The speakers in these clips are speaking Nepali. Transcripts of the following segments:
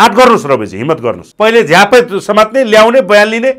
आँट गर्नुहोस् रमेश हिम्मत गर्नुहोस् पहिले झ्यापै समात्ने ल्याउने बयान लिने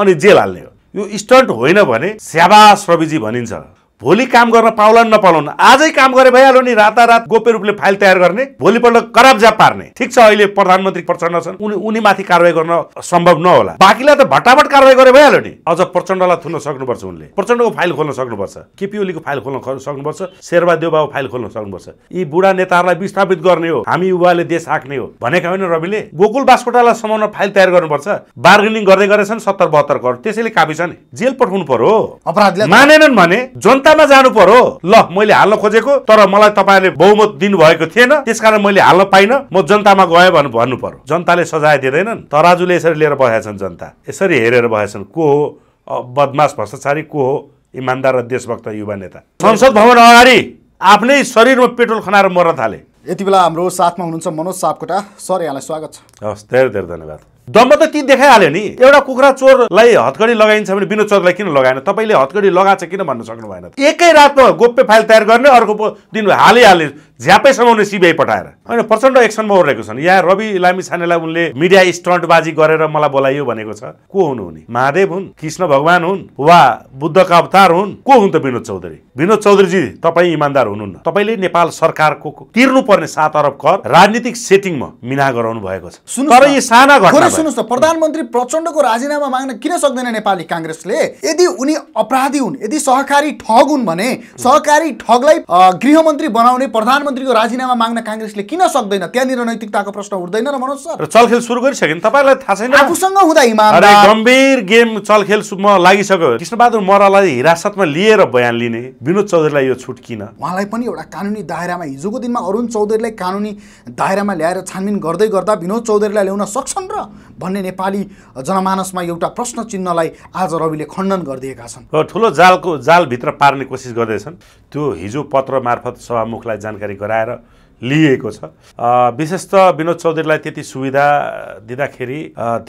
अनि जेल हाल्ने हो यो स्टन्ट होइन भने स्याबास रविजी भनिन्छ भोलि काम गर्न पाउला नपाउला आजै काम गरे भइहाल्यो नि रातारात गोप्य रूपले फाइल तयार गर्ने भोलिपल्ट कराब जाप पार्ने ठिक छ अहिले प्रधानमन्त्री प्रचण्ड छन् उनी माथि कारवाही गर्न सम्भव नहोला बाँकीलाई त भटाभट कारवाही गरे भइहाल्यो नि अझ प्रचण्डलाई थुन्न सक्नुपर्छ उनले प्रचण्डको फाइल खोल्न सक्नुपर्छ केपी ओलीको फाइल खोल्न सक्नुपर्छ देवबाबु फाइल खोल्न सक्नुपर्छ यी बुढा नेताहरूलाई विस्थापित गर्ने हो हामी युवाले देश आक्ने हो भनेका होइन रविले गोकुल बास्कोटालाई समाउन फाइल तयार गर्नुपर्छ बार्गेनिङ गर्दै गरेछन् सत्तर बहत्तर करोड त्यसैले कापी नि जेल पठाउनु पर्यो अपराधले मानेनन् भने जनता सत्तामा जानु पर्यो ल मैले हाल्न खोजेको तर मलाई तपाईँले बहुमत दिनुभएको थिएन त्यसकारण मैले हाल्न पाइनँ म जनतामा गएँ भनेर भन्नु पर्यो जनताले सजाय दिँदैनन् तराजुले यसरी लिएर बसेछन् जनता यसरी हेरेर बसेछन् को हो बदमास भ्रष्टाचारी को हो इमान्दार र देशभक्त युवा नेता संसद भवन अगाडि आफ्नै शरीरमा पेट्रोल खनाएर मर्न थाले यति बेला हाम्रो साथमा हुनुहुन्छ मनोज सापकोटा सर यहाँलाई स्वागत छ हस् धेरै धेरै धन्यवाद दम्ब त ती देखाइहाल्यो नि एउटा कुखुरा चोरलाई हतकडी लगाइन्छ भने विनोद चोरलाई किन लगाएन तपाईँले हतकडी लगाएको किन भन्न सक्नु भएन एकै रातमा गोप्य फाइल तयार गर्ने अर्को दिन हालिहाल्ने झ्यापै समाउने सिबिआई पठाएर होइन प्रचण्ड एक्सनमा ओरेको छन् यहाँ रवि लामी छानेलाई उनले मिडिया स्टन्टबाजी गरेर मलाई बोलाइयो भनेको छ को हुनु हुने महादेव हुन् कृष्ण भगवान हुन् वा बुद्धका अवतार हुन् को हुन् त विनोद चौधरी विनोद चौधरीजी तपाईँ इमान्दार हुनुहुन्न तपाईँले नेपाल सरकारको तिर्नुपर्ने सात अरब कर राजनीतिक सेटिङमा मिना गराउनु भएको छ तर यी साना घटना सुन्नुहोस् न प्रधानमन्त्री प्रचण्डको राजीनामा माग्न किन सक्दैन नेपाली काङ्ग्रेसले यदि उनी अपराधी हुन् यदि सहकारी ठग हुन् भने सहकारी ठगलाई गृहमन्त्री बनाउने प्रधानमन्त्रीको राजीनामा माग्न काङ्ग्रेसले किन सक्दैन त्यहाँनिर नैतिकताको प्रश्न उठ्दैन र मनोज सर चलखेल सुरु गरिसक्यो तपाईँलाई थाहा छैन आफूसँग हुँदा इमानदार गम्भीर गेम चलखेलमा लागिसक्यो कृष्णबहादुर मरालाई हिरासतमा लिएर बयान लिने विनोद चौधरीलाई यो छुट किन उहाँलाई पनि एउटा कानुनी दायरामा हिजोको दिनमा अरुण चौधरीलाई कानुनी दायरामा ल्याएर छानबिन गर्दै गर्दा विनोद चौधरीलाई ल्याउन सक्छन् र भन्ने नेपाली जनमानसमा एउटा प्रश्न चिन्हलाई आज रविले खण्डन गरिदिएका छन् र ठुलो जालको जालभित्र पार्ने कोसिस गर्दैछन् त्यो हिजो पत्र मार्फत सभामुखलाई जानकारी गराएर लिएको छ विशेष त विनोद चौधरीलाई त्यति सुविधा दिँदाखेरि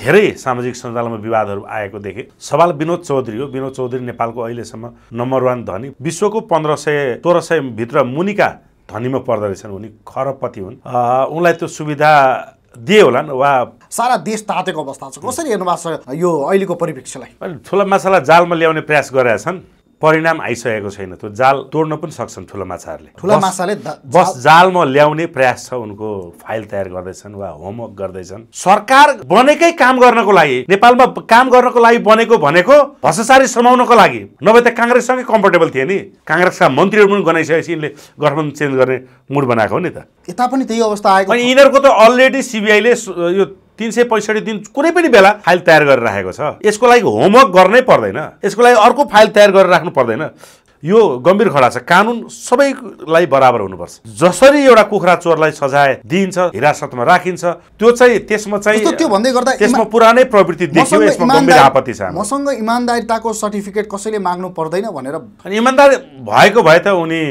धेरै सामाजिक सञ्जालमा विवादहरू आएको देखेँ सवाल विनोद चौधरी हो विनोद चौधरी नेपालको अहिलेसम्म नम्बर वान धनी विश्वको पन्ध्र सय सोह्र सयभित्र मुनिका धनीमा पर्दो रहेछन् उनी खरबपति हुन् उनलाई त्यो सुविधा दिए होला नि वा सारा देश तातेको अवस्था छ कसरी हेर्नु भएको छ यो अहिलेको परिप्रेक्ष्यलाई ठुला मासालाई जालमा ल्याउने प्रयास गरेका छन् परिणाम आइसकेको छैन त्यो जाल तोड्न पनि सक्छन् ठुलो माछाहरूले ठुलो माछाले बस जालमा ल्याउने प्रयास छ उनको फाइल तयार गर्दैछन् वा होमवर्क गर्दैछन् सरकार बनेकै काम गर्नको लागि नेपालमा काम गर्नको लागि बनेको भनेको भ्रष्टाचारी समाउनको लागि नभए त काङ्ग्रेससँगै कम्फोर्टेबल थिए नि काङ्ग्रेसका मन्त्रीहरू पनि गनाइसकेपछि यिनले गठबन्धन चेन्ज गर्ने मुड बनाएको हो नि त यता पनि त्यही अवस्था आएको अनि यिनीहरूको त अलरेडी सिबिआईले यो तिन सय पैँसठी दिन कुनै पनि बेला फाइल तयार गरेर राखेको छ यसको लागि होमवर्क गर्नै पर्दैन यसको लागि अर्को फाइल तयार गरेर राख्नु पर्दैन यो गम्भीर खडा छ कानुन सबैलाई बराबर हुनुपर्छ जसरी एउटा कुखुरा चोरलाई सजाय दिइन्छ हिरासतमा राखिन्छ त्यो चाहिँ त्यसमा चाहिँ त्यो भन्दै गर्दा त्यसमा पुरानै प्रवृत्ति देखियो यसमा गम्भीर आपत्ति छ मसँग इमान्दारिताको सर्टिफिकेट कसैले माग्नु पर्दैन भनेर इमान्दार भएको भए त उनी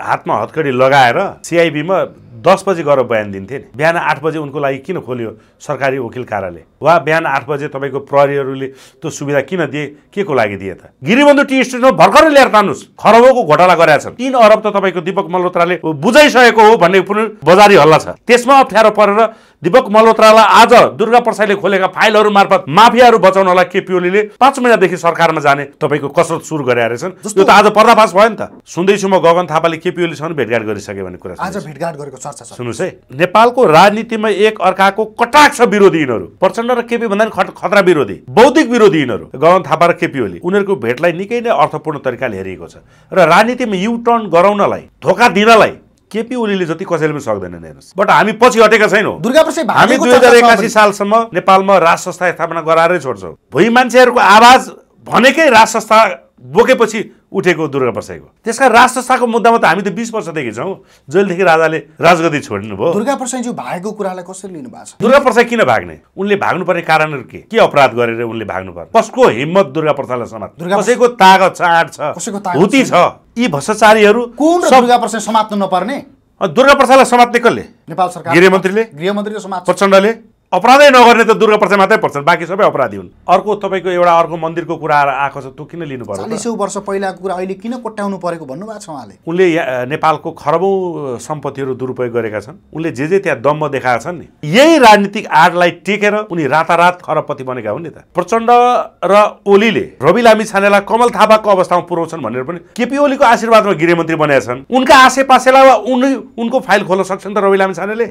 हातमा हतकडी लगाएर सिआइबीमा दस बजी गएर बयान दिन्थे नि बिहान आठ बजे उनको लागि किन खोल्यो सरकारी वकिल कार्यालय वा बिहान आठ बजे तपाईँको प्रहरीहरूले त्यो सुविधा किन दिए के को लागि दिए त गिरिबन्धु टी स्टेटमा भर्खरै ल्याएर तान्नुहोस् खरबको घोटाला गरेका छन् तिन अरब त तपाईँको दिपक मल्होत्राले बुझाइसकेको हो भन्ने पुनः बजारी हल्ला छ त्यसमा अप्ठ्यारो परेर दिपक मल्होत्रालाई आज दुर्गा प्रसाईले खोलेका फाइलहरू मार्फत माफियाहरू बचाउनलाई केपी ओलीले पाँच महिनादेखि सरकारमा जाने तपाईँको कसरत सुरु गरेका रहेछन् यो त आज पर्दाफास भयो नि त सुन्दैछु म गगन थापाले केपी ओलीसँग भेटघाट गरिसके भन्ने कुरा आज भेटघाट गरेको चर्चा सुन्नुहोस् है नेपालको राजनीतिमा एक अर्काको कटाक्ष विरोधी यिनीहरू प्रचण्ड र केपी भन्दा पनि खतरा विरोधी बौद्धिक विरोधी यिनीहरू गगन थापा र केपी ओली उनीहरूको भेटलाई निकै नै अर्थपूर्ण तरिकाले हेरिएको छ र राजनीतिमा युटर्न गराउनलाई धोका दिनलाई केपी ओलीले जति कसैले पनि सक्दैनन् हेर्नुहोस् बट हामी पछि हटेका छैनौँ दुर्गा प्रसाद हामी दुई हजार एकासी सालसम्म नेपालमा राज संस्था स्थापना गराएरै छोड्छौँ भुइँ मान्छेहरूको आवाज भनेकै राज संस्था बोकेपछि उठेको दुर्गा प्रसाईको त्यस कारण मुद्दामा त हामी त बिस वर्षदेखि छौँ जहिलेदेखि राजाले राजगद्दी छोड्नु भयो दुर्गा प्रसाईज्यू भागेको कुरालाई कसरी लिनु भएको छ दुर्गा प्रसाई किन भाग्ने उनले भाग्नु पर्ने कारणहरू के के अपराध गरेर उनले भाग्नु पर्ने कसको हिम्मत दुर्गा प्रसाईलाई समात कसैको तागत छ आँट छ कसैको हुती छ यी भ्रष्टाचारीहरू कुन दुर्गा प्रसाई समात्नु नपर्ने दुर्गा प्रसाईलाई समात्ने कसले नेपाल सरकार गृहमन्त्रीले गृहमन्त्रीले समात प्रचण्डले अपराधै नगर्ने त दुर्गा प्रसाद मात्रै पर्छन् बाँकी सबै अपराधी हुन् अर्को तपाईँको एउटा अर्को मन्दिरको कुरा आएको छ त्यो किन लिनु पर्यो चालिसौँ वर्ष पहिलाको कुरा अहिले किन कोट्याउनु परेको भन्नुभएको छ उहाँले उनले नेपालको खरबौँ सम्पत्तिहरू दुरुपयोग गरेका छन् उनले जे जे त्यहाँ दम्ब देखाएका छन् नि यही राजनीतिक आडलाई टेकेर उनी रातारात खरबपति बनेका हुन् नि त प्रचण्ड र ओलीले रवि लामी छानेलाई कमल थापाको अवस्थामा पुर्याउँछन् भनेर पनि केपी ओलीको आशीर्वादमा गृहमन्त्री बनाएका छन् उनका आसे पासेलाई उनी उनको फाइल खोल्न सक्छन् त रवि लामी छानेले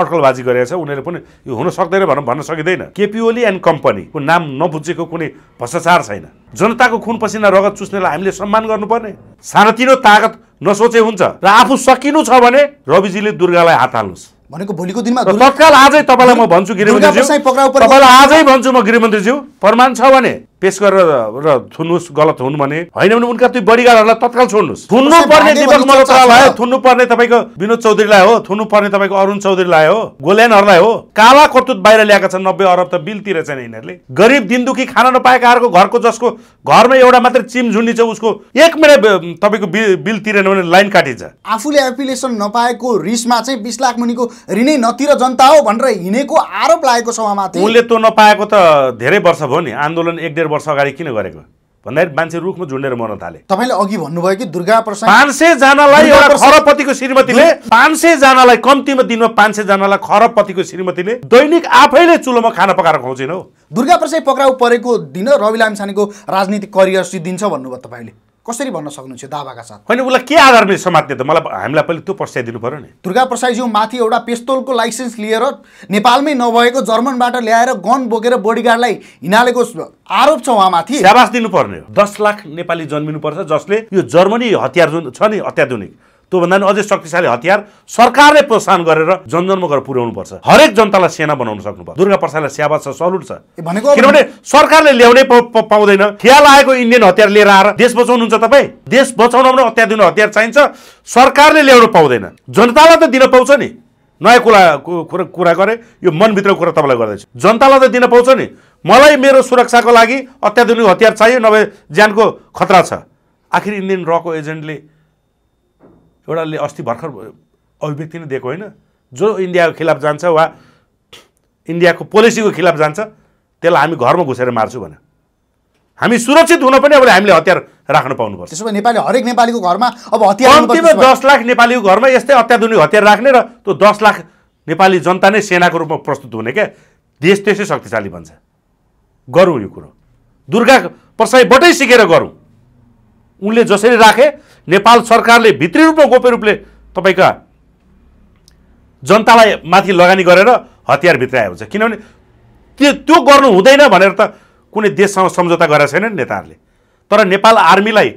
अड्कलबाजी गरेका छ उनीहरूले पनि यो हुन सक्दैन भनौँ भन्न सकिँदैन केपी ओली एन्ड कम्पनीको नाम नबुझेको कुनै भ्रष्टाचार छैन जनताको खुन पसिना रगत चुस्नेलाई हामीले सम्मान गर्नुपर्ने सानोतिनो तागत नसोचे हुन्छ र आफू सकिनु छ भने रविजीले दुर्गालाई हात हाल्नुहोस् भनेको भोलिको दिनमा तत्काल आजै तपाईँलाई म भन्छु गृहमन्त्रीज्यू तपाईँलाई आजै भन्छु म गृहमन्त्रीज्यू प्रमाण छ भने पेस गरेर र थुन्नुहोस् गलत हुनु भने होइन भने उनका त्यो बडीगार्डहरूलाई तत्काल छोड्नुहोस् थुन्नु पर्ने दिपक मल्होत्रालाई हो थुन्नु पर्ने तपाईँको विनोद चौधरीलाई हो थुन्नु पर्ने तपाईँको अरुण चौधरीलाई हो गोल्यानहरूलाई हो काला कर्तुत बाहिर ल्याएका छन् नब्बे अरब त बिल छैन यिनीहरूले गरिब दिनदुखी खान नपाएकाहरूको घरको जसको घरमा एउटा मात्रै चिम छ उसको एक महिना तपाईँको बिल बिल तिरेन भने लाइन काटिन्छ आफूले एपिलेसन नपाएको रिसमा चाहिँ बिस लाख मुनिको ऋणै नतिर जनता हो भनेर हिँडेको आरोप लागेको उहाँमा उसले त्यो नपाएको त धेरै वर्ष भयो नि आन्दोलन एक डेढ वर्ष अगाडि किन गरेको भन्दाखेरि मान्छे रुखमा झुन्डेर मर्न थाले तपाईँले अघि भन्नुभयो कि दुर्गा प्रसाद पाँच सयजनालाई एउटा खरपतिको श्रीमतीले पाँच सयजनालाई कम्तीमा दिनमा पाँच सयजनालाई खरपतिको श्रीमतीले दैनिक आफैले चुलोमा खाना पकाएर खुवाउँछ दुर्गा प्रसाद पक्राउ परेको दिन रवि लामिछानेको राजनीतिक करियर सिद्धिन्छ भन्नुभयो तपाईँले कसरी भन्न सक्नुहुन्छ दावाका साथ होइन उसलाई के आधारमा समात्ने त मलाई हामीलाई पहिले त्यो दिनु पऱ्यो नि दुर्गा प्रसाईज्यू माथि एउटा पेस्तोलको लाइसेन्स लिएर नेपालमै नभएको जर्मनबाट ल्याएर गन बोकेर बडीगार्डलाई हिँडालेको आरोप छ उहाँमाथि दिनुपर्ने हो दस लाख नेपाली जन्मिनुपर्छ जसले यो जर्मनी हतियार जुन छ नि अत्याधुनिक त्योभन्दा पनि अझै शक्तिशाली हतियार सरकारले प्रोत्साहन गरेर जनजनमा गएर पर्छ हरेक जनतालाई सेना बनाउन सक्नुपर्छ दुर्गा प्रसादलाई स्याबा छ सल्युट छ भनेको किनभने सरकारले ल्याउनै पाउँदैन ख्याल आएको इन्डियन हतियार लिएर आएर देश बचाउनुहुन्छ तपाईँ देश बचाउन पनि अत्याधुनिक हतियार चाहिन्छ सरकारले ल्याउनु पाउँदैन जनतालाई त दिन पाउँछ नि नयाँ कुरा कुरा गरेँ यो मनभित्र कुरा तपाईँलाई गर्दैछु जनतालाई त दिन पाउँछ नि मलाई मेरो सुरक्षाको लागि अत्याधुनिक हतियार चाहियो नभए ज्यानको खतरा छ आखिर इन्डियन रको एजेन्टले एउटाले अस्ति भर्खर अभिव्यक्ति नै दिएको होइन जो इन्डियाको खिलाफ जान्छ वा इन्डियाको पोलिसीको खिलाफ जान्छ त्यसलाई हामी घरमा घुसेर मार्छु भने हामी सुरक्षित हुन पनि अब हामीले हतियार राख्न पाउनुपर्छ त्यसो भए नेपाली हरेक नेपालीको घरमा अब हतियार दस लाख नेपालीको घरमा यस्तै अत्याधुनिक हतियार राख्ने र त्यो दस लाख नेपाली जनता नै सेनाको रूपमा प्रस्तुत हुने क्या देश त्यसै शक्तिशाली बन्छ गरौँ यो कुरो दुर्गा प्रसाईबाटै सिकेर गरौँ उनले जसरी राखे नेपाल सरकारले भित्री रूपमा गोप्य रूपले तपाईँका जनतालाई माथि लगानी गरेर हतियार आएको छ किनभने त्यो त्यो गर्नु हुँदैन भनेर त कुनै देशसँग सम्झौता छैन नि नेताहरूले तर नेपाल आर्मीलाई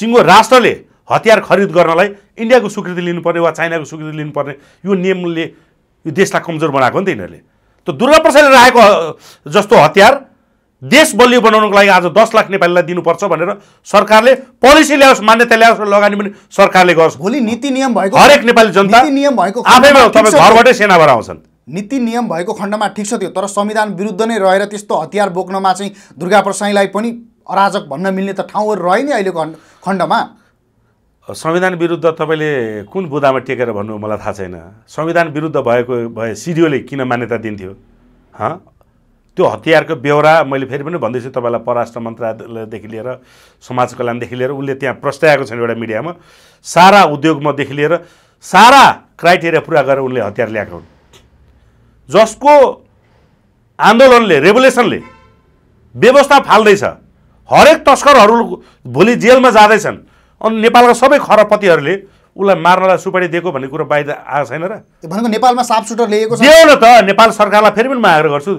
सिङ्गो राष्ट्रले हतियार खरिद गर्नलाई इन्डियाको स्वीकृति लिनुपर्ने वा चाइनाको स्वीकृति लिनुपर्ने यो नियमले यो देशलाई कमजोर बनाएको नि त यिनीहरूले त दुर्गा प्रसादले राखेको जस्तो हतियार देश बलियो बनाउनको लागि आज दस लाख नेपालीलाई दिनुपर्छ भनेर सरकारले पोलिसी ल्याओस् मान्यता ल्याओस् लगानी पनि सरकारले गरोस् भोलि नीति नियम भएको हरेक नेपाली जनता नियम भएको आफैमा तपाईँ घरबाटै सेनाबाट आउँछन् नीति नियम भएको खण्डमा ठिक छ त्यो तर संविधान विरुद्ध नै रहेर त्यस्तो हतियार बोक्नमा चाहिँ दुर्गा प्रसाईलाई पनि अराजक भन्न मिल्ने त ठाउँहरू रहे नि अहिलेको खण्डमा संविधान विरुद्ध तपाईँले कुन बुदामा टेकेर भन्नु मलाई थाहा छैन संविधान विरुद्ध भएको भए सिडिओले किन मान्यता दिन्थ्यो त्यो हतियारको बेहोरा मैले फेरि पनि भन्दैछु तपाईँलाई परराष्ट्र मन्त्रालयदेखि लिएर समाज कल्याणदेखि लिएर उसले त्यहाँ प्रस्ताएको छैन एउटा मिडियामा सारा उद्योगमादेखि लिएर सारा क्राइटेरिया पुरा गरेर उनले हतियार ल्याएको हुन् जसको आन्दोलनले रेगुलेसनले व्यवस्था फाल्दैछ हरेक तस्करहरू भोलि जेलमा जाँदैछन् अनि नेपालका सबै खरपतिहरूले उसलाई मार्नलाई सुपारी दिएको भन्ने कुरो बाहिर आएको छैन र भनेको नेपालमा साफ सुटर ल्याएको छ न त नेपाल सरकारलाई फेरि पनि म आग्रह गर्छु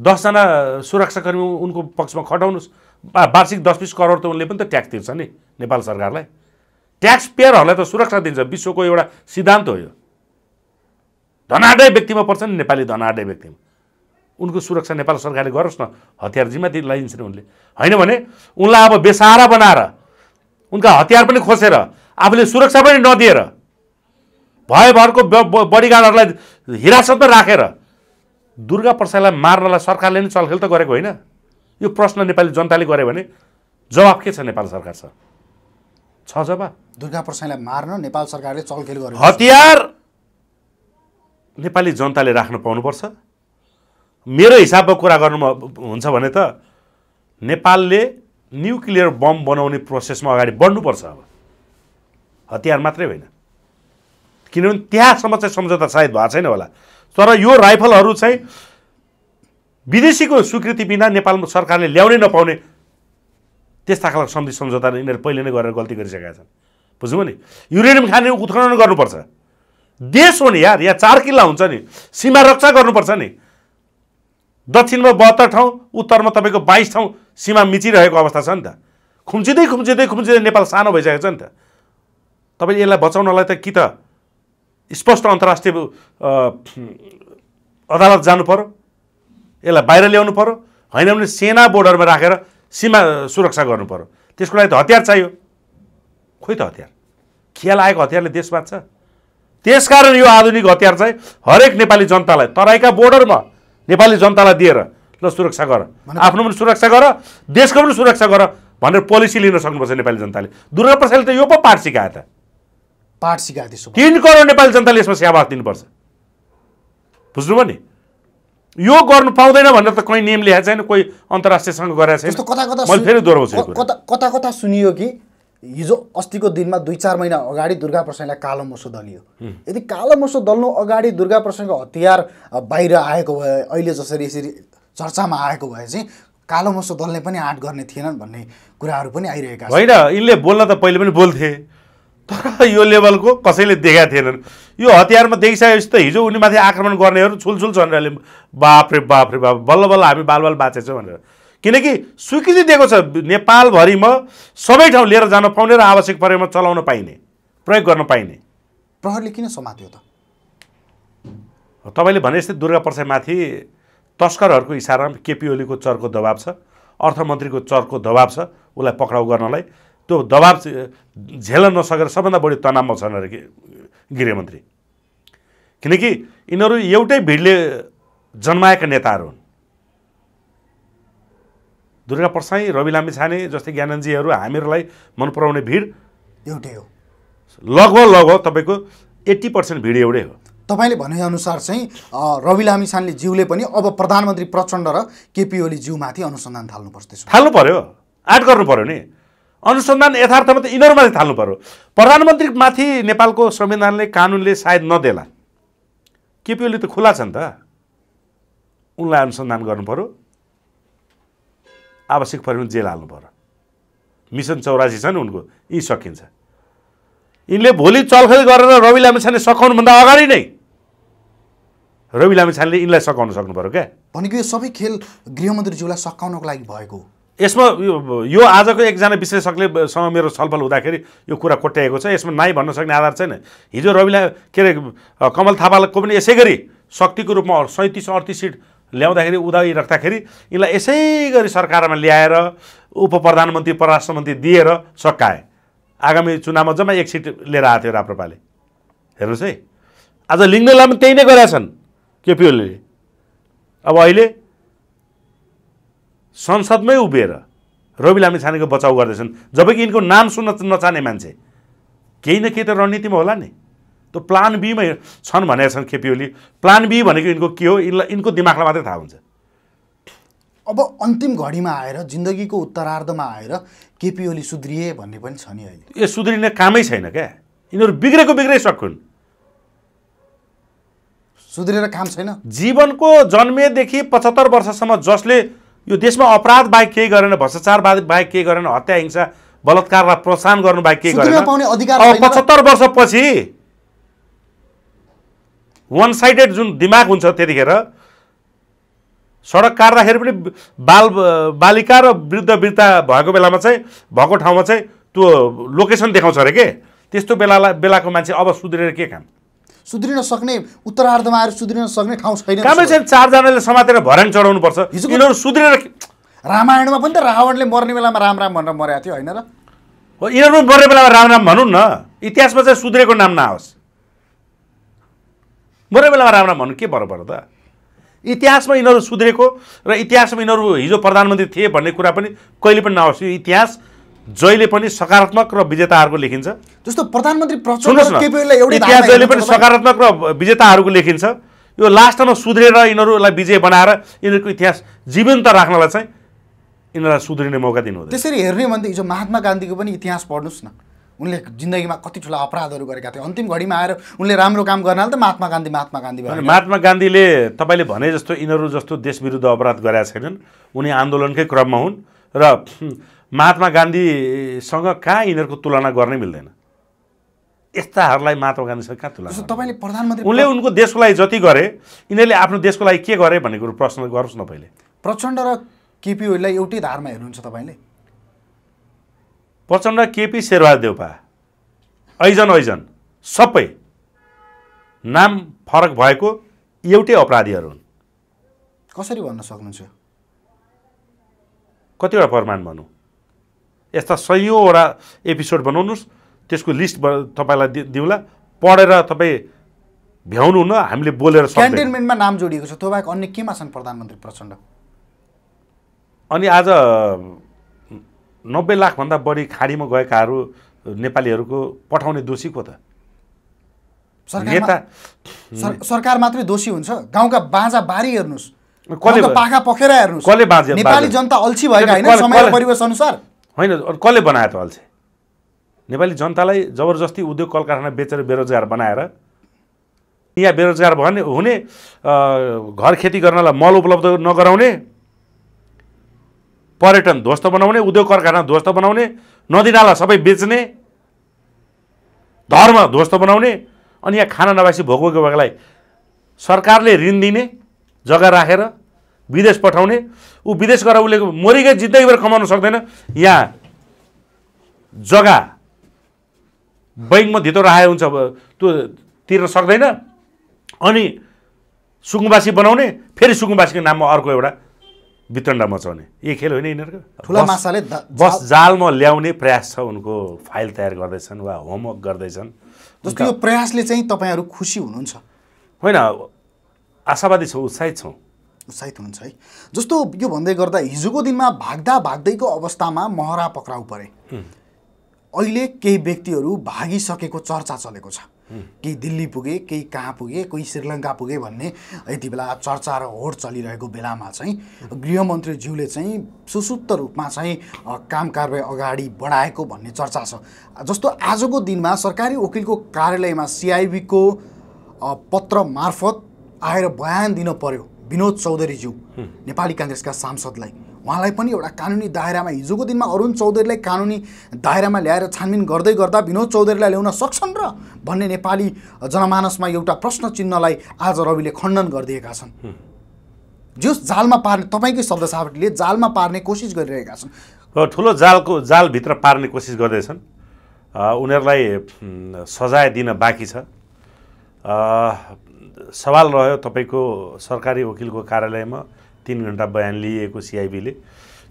दसजना सुरक्षाकर्मी उनको पक्षमा खटाउनुहोस् वार्षिक दस बिस करोड त उनले पनि त ट्याक्स तिर्छ नि नेपाल सरकारलाई ट्याक्स पेयरहरूलाई त सुरक्षा दिन्छ विश्वको एउटा सिद्धान्त हो यो धनाढ्य व्यक्तिमा पर्छ नि नेपाली धनाढ्य व्यक्तिमा उनको सुरक्षा नेपाल सरकारले गरोस् न हतियार जिम्मा लगाइदिन्छ नि उनले होइन भने उनलाई अब बेसारा बनाएर उनका हतियार पनि खोसेर आफूले सुरक्षा पनि नदिएर भयभरको बडीगार्डहरूलाई हिरासतमा राखेर दुर्गा प्रसादलाई मार्नलाई सरकारले नै चलखेल त गरेको होइन यो प्रश्न नेपाली जनताले गर्यो भने जवाब के छ नेपाल सरकार छ जवाब दुर्गा प्रसादलाई मार्न नेपाल सरकारले चलखेल गर्यो हतियार नेपाली जनताले राख्न पाउनुपर्छ मेरो हिसाबमा कुरा गर्नु हुन्छ भने त नेपालले न्युक्लियर बम बनाउने प्रोसेसमा अगाडि बढ्नुपर्छ अब हतियार मात्रै होइन किनभने त्यहाँसम्म चाहिँ सम्झौता सायद भएको छैन होला तर यो राइफलहरू चाहिँ विदेशीको स्वीकृति बिना नेपाल सरकारले ल्याउनै नपाउने त्यस्ता खालको सन्धि सम्झौता यिनीहरू पहिले नै गरेर गल्ती गरिसकेका छन् बुझ्नुभयो नि युरेनियम खाने उत्खनन गर्नुपर्छ देश हो नि यार यहाँ चार किल्ला हुन्छ नि सीमा रक्षा गर्नुपर्छ नि दक्षिणमा बहत्तर ठाउँ उत्तरमा तपाईँको बाइस ठाउँ सीमा मिचिरहेको अवस्था छ नि त खुम्चिँदै खुम्चिँदै खुम्चिँदै नेपाल सानो भइसकेको छ नि त तपाईँले यसलाई बचाउनलाई त कि त स्पष्ट अन्तर्राष्ट्रिय अदालत जानु पऱ्यो यसलाई बाहिर ल्याउनु पऱ्यो होइन भने सेना बोर्डरमा राखेर सीमा सुरक्षा गर्नु पऱ्यो त्यसको लागि त हतियार चाहियो खोइ त हतियार खेल आएको हतियारले देश बाँच्छ त्यसकारण यो आधुनिक हतियार चाहिँ हरेक नेपाली जनतालाई तराईका बोर्डरमा नेपाली जनतालाई दिएर ल सुरक्षा गर आफ्नो पनि सुरक्षा गर देशको पनि सुरक्षा गर भनेर पोलिसी लिन सक्नुपर्छ नेपाली जनताले दुर्गा प्रसादले त यो पो पाठ सिकायो त पाठ सिकाएको तिन करोड नेपाली जनताले यसमा स्याबास दिनुपर्छ बुझ्नुभयो नि यो गर्नु पाउँदैन भनेर त कोही नियम ल्याएको छैन कोही अन्तर्राष्ट्रियसँग गराएको छैन कता कता फेरि दोहोऱ्याउँछु कता कता सुनियो कि हिजो अस्तिको दिनमा दुई चार महिना अगाडि दुर्गा प्रसाईलाई कालो मसो दलियो यदि कालो मोसो दल्नु अगाडि दुर्गा प्रसाईको हतियार बाहिर आएको भए अहिले जसरी यसरी चर्चामा आएको भए चाहिँ कालो मसो दलले पनि आँट गर्ने थिएनन् भन्ने कुराहरू पनि आइरहेका छन् होइन यिनले बोल्न त पहिले पनि बोल्थे तर यो लेभलको कसैले देखाएको थिएनन् यो हतियारमा देखिसकेपछि त हिजो उनीमाथि आक्रमण गर्नेहरू छुलछुल छन् अहिले बाफ्रे बाफ्रे बाप बल्ल बल्ल हामी बाल बालबाल बाँचेछौँ भनेर किनकि स्वीकृति दिएको छ नेपालभरिमा सबै ठाउँ लिएर जान पाउने र आवश्यक परेमा चलाउन पाइने प्रयोग गर्न पाइने प्रहरले किन समात्यो त तपाईँले भने जस्तै दुर्गा माथि तस्करहरूको इसारामा केपी ओलीको चर्को दबाब छ अर्थमन्त्रीको चरको दबाब छ उसलाई पक्राउ गर्नलाई त्यो दबाब झेल्न नसकेर सबभन्दा बढी तनावमा छन् अरे गृहमन्त्री किनकि यिनीहरू एउटै भिडले जन्माएका नेताहरू हुन् दुर्गा प्रसाई रवि लामी छाने जस्तै ज्ञानन्दजीहरू हामीहरूलाई मन पराउने भिड एउटै हो लगभग लगभग तपाईँको एट्टी पर्सेन्ट भिड एउटै हो तपाईँले भनेअनुसार चाहिँ रवि लामिछानले जिउले पनि अब प्रधानमन्त्री प्रचण्ड र केपी ओली जिउमाथि अनुसन्धान थाल्नुपर्छ त्यसो थाल्नु पऱ्यो आँट गर्नु पऱ्यो नि अनुसन्धान यथार्थमा त यिनीहरूमाथि थाल्नु पर्यो प्रधानमन्त्रीमाथि नेपालको संविधानले कानुनले सायद नदेला केपी त खुला छन् त उनलाई अनुसन्धान गर्नु आवश्यक पऱ्यो जेल हाल्नु पर्यो मिसन चौरासी छन् उनको यी सकिन्छ यिनले भोलि चलखेल गरेर रवि लामिछाने सघाउनुभन्दा अगाडि नै रवि लामिछानेले यिनलाई सघाउन सक्नु पऱ्यो क्या भनेको यो सबै खेल गृहमन्त्रीज्यूलाई सघाउनको लागि भएको यसमा यो आजको एकजना विश्लेषकले सँग मेरो छलफल हुँदाखेरि यो कुरा कोट्याएको छ यसमा नाइ भन्न सक्ने आधार छैन हिजो रविलाई के अरे कमल थापाको पनि यसै गरी शक्तिको रूपमा सैँतिस अडतिस सिट ल्याउँदाखेरि उदाई राख्दाखेरि यिनलाई यसै गरी सरकारमा ल्याएर उप प्रधानमन्त्री परराष्ट्र मन्त्री दिएर सकाए आगामी चुनावमा जम्मा एक सिट लिएर आएको थियो राप्रपाले हेर्नुहोस् है आज पनि त्यही नै गरेका छन् केपिओले अब अहिले संसदमै उभिएर रवि लामी छानेको बचाउ गर्दैछन् जबकि यिनको नाम सुन्न नचाने मान्छे केही न केही त रणनीतिमा होला नि त्यो प्लान बीमै छन् भनेका छन् खेपिओली प्लान बी भनेको यिनको के हो यिनलाई यिनको दिमागलाई मात्रै थाहा हुन्छ अब अन्तिम घडीमा आएर जिन्दगीको उत्तरार्धमा आएर केपिओली सुध्रिए भन्ने पनि छ नि अहिले ए सुध्रिने कामै छैन क्या यिनीहरू बिग्रेको बिग्रै सकुन् सुध्रिएर काम छैन जीवनको जन्मेदेखि पचहत्तर वर्षसम्म जसले यो देशमा अपराध बाहेक केही गरेन भ्रष्टाचारवाद बाहेक केही गरेन हत्या हिंसा बलात्कारलाई प्रोत्साहन गर्नु बाहेक केही गरेन पचहत्तर वर्षपछि वान साइडेड जुन दिमाग हुन्छ त्यतिखेर सडक काट्दाखेरि पनि बाल बालिका र वृद्ध वृद्धा भएको बेलामा चाहिँ भएको ठाउँमा चाहिँ त्यो लोकेसन देखाउँछ अरे के त्यस्तो बेलालाई बेलाको मान्छे अब सुध्रेर के काम सुध्रिन सक्ने उत्तरार्धमा आएर सुध्रिन सक्ने ठाउँ छैन कामे साहेब चारजनाले समातेर भर्याङ चढाउनुपर्छ यिनीहरू सुध्रेर रामायणमा पनि त रावणले मर्ने बेलामा राम राम भनेर मरेको थियो होइन र हो यिनीहरू मर्ने बेलामा राम राम भनौँ न इतिहासमा चाहिँ सुध्रेको नाम नआओस् मर्ने बेलामा राम राम भन्नु के बराबर त इतिहासमा यिनीहरू सुध्रेको र इतिहासमा यिनीहरू हिजो प्रधानमन्त्री थिए भन्ने कुरा पनि कहिले पनि नआओस् यो इतिहास जहिले पनि सकारात्मक र विजेताहरूको लेखिन्छ जस्तो प्रधानमन्त्री प्रचण्ड जहिले पनि सकारात्मक र विजेताहरूको लेखिन्छ यो लास्टमा सुध्रेर यिनीहरूलाई विजय बनाएर यिनीहरूको इतिहास जीवन्त राख्नलाई चाहिँ यिनीहरूलाई सुध्रिने मौका दिनु त्यसरी हेर्ने भने हिजो महात्मा गान्धीको पनि इतिहास पढ्नुहोस् न उनले जिन्दगीमा कति ठुला अपराधहरू गरेका थिए अन्तिम घडीमा आएर उनले राम्रो काम गर्नाले त महात्मा गान्धी महात्मा गान्धी महात्मा गान्धीले तपाईँले भने जस्तो यिनीहरू जस्तो देशविरुद्ध अपराध गरेका छैनन् उनी आन्दोलनकै क्रममा हुन् र महात्मा गान्धीसँग कहाँ यिनीहरूको तुलना गर्नै मिल्दैन यस्ताहरूलाई महात्मा गान्धीसँग कहाँ तुलना तपाईँले प्रधानमन्त्री उनले उनको देशको लागि जति गरे यिनीहरूले आफ्नो देशको लागि के गरे भन्ने कुरो प्रश्न गरोस् न पहिले प्रचण्ड र केपी ओलीलाई एउटै धारमा हेर्नुहुन्छ तपाईँले प्रचण्ड केपी शेरबहादुर देउपा ऐजन ऐजन सबै नाम फरक भएको एउटै अपराधीहरू हुन् कसरी भन्न सक्नुहुन्छ कतिवटा प्रमाण भनौँ यस्ता सयौँवटा एपिसोड बनाउनुहोस् त्यसको लिस्ट तपाईँलाई दिउँला पढेर तपाईँ भ्याउनुहुन्न हामीले बोलेर क्यान्टेनमेन्टमा नाम जोडिएको छ त्यो बाहेक अन्य केमा छन् प्रधानमन्त्री प्रचण्ड अनि आज नब्बे लाखभन्दा बढी खाडीमा गएकाहरू नेपालीहरूको पठाउने दोषी को त नेता सरकार मात्रै दोषी हुन्छ गाउँका बाजा बारी हेर्नुहोस् पाखा पखेर हेर्नुहोस् नेपाली जनता अल्छी भएका होइन समय परिवेश अनुसार होइन कसले बनायो त अल्छे नेपाली जनतालाई जबरजस्ती उद्योग कल कारखाना बेचेर बेरोजगार बनाएर यहाँ बेरोजगार भने हुने घर खेती गर्नलाई मल उपलब्ध नगराउने पर्यटन ध्वस्त बनाउने उद्योग कारखाना ध्वस्त बनाउने नदीनाला सबै बेच्ने धर्म ध्वस्त बनाउने अनि यहाँ खाना नबासी भोको भएकोलाई सरकारले ऋण दिने जग्गा राखेर विदेश पठाउने ऊ विदेश गएर उसले मरिकै जित्दै गएर कमाउन सक्दैन यहाँ जग्गा बैङ्कमा धितो राखेको हुन्छ त्यो तिर्न सक्दैन अनि सुकुम्बासी बनाउने फेरि सुकुम्बासीको नाममा अर्को एउटा वितण्डा मचाउने यही खेल होइन यिनीहरूको ठुला मासाले बस जालमा ल्याउने प्रयास छ उनको फाइल तयार गर्दैछन् वा होमवर्क गर्दैछन् जस्तो यो प्रयासले चाहिँ तपाईँहरू खुसी हुनुहुन्छ होइन आशावादी छौँ उत्साहित छौँ उत्साहित हुनुहुन्छ है जस्तो यो भन्दै गर्दा हिजोको दिनमा भाग्दा भाग्दैको अवस्थामा महरा पक्राउ परे अहिले केही व्यक्तिहरू भागिसकेको चर्चा चलेको छ केही दिल्ली पुगे केही कहाँ पुगे कोही श्रीलङ्का पुगे भन्ने यति बेला चर्चा र होड चलिरहेको बेलामा चाहिँ गृहमन्त्रीज्यूले चाहिँ सुसुप्त रूपमा चाहिँ काम कारवाही अगाडि बढाएको भन्ने चर्चा छ जस्तो आजको दिनमा सरकारी वकिलको कार्यालयमा सिआइबीको पत्र मार्फत आएर बयान दिन पर्यो विनोद चौधरीज्यू नेपाली काङ्ग्रेसका सांसदलाई उहाँलाई पनि एउटा कानुनी दायरामा हिजोको दिनमा अरुण चौधरीलाई कानुनी दायरामा ल्याएर छानबिन गर्दै गर्दा विनोद चौधरीलाई ल्याउन सक्छन् र भन्ने नेपाली जनमानसमा एउटा प्रश्न चिन्हलाई आज रविले खण्डन गरिदिएका छन् जस जालमा पार्ने तपाईँकै शब्द सापटले जालमा पार्ने कोसिस गरिरहेका छन् ठुलो जालको जालभित्र पार्ने कोसिस गर्दैछन् उनीहरूलाई सजाय दिन बाँकी छ सवाल रह्यो तपाईँको सरकारी वकिलको कार्यालयमा तिन घन्टा बयान लिइएको सिआइबीले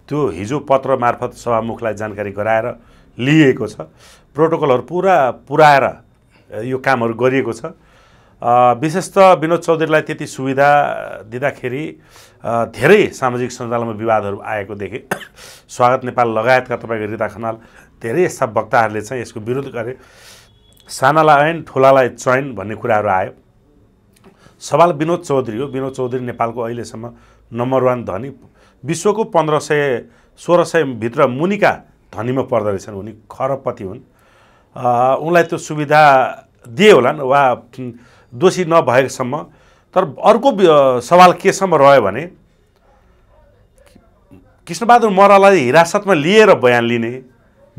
त्यो हिजो पत्र मार्फत सभामुखलाई जानकारी गराएर लिइएको छ प्रोटोकलहरू पुरा पुऱ्याएर यो कामहरू गरिएको छ विशेष त विनोद चौधरीलाई त्यति सुविधा दिँदाखेरि धेरै सामाजिक सञ्जालमा विवादहरू आएको देखेँ स्वागत नेपाल लगायतका तपाईँको रिता खनाल धेरै यस्ता वक्ताहरूले चाहिँ यसको विरोध गरे सानालाई ऐन ठुलालाई चयन भन्ने कुराहरू आयो सवाल विनोद चौधरी हो विनोद चौधरी नेपालको अहिलेसम्म नम्बर वान धनी विश्वको पन्ध्र सय सोह्र सयभित्र मुनिका धनीमा पर्दो रहेछन् उनी खरबपति हुन् उनलाई त्यो सुविधा दिए होलान् वा दोषी नभएसम्म तर अर्को सवाल केसम्म रह्यो भने कृष्णबहादुर मरालाई हिरासतमा लिएर बयान लिने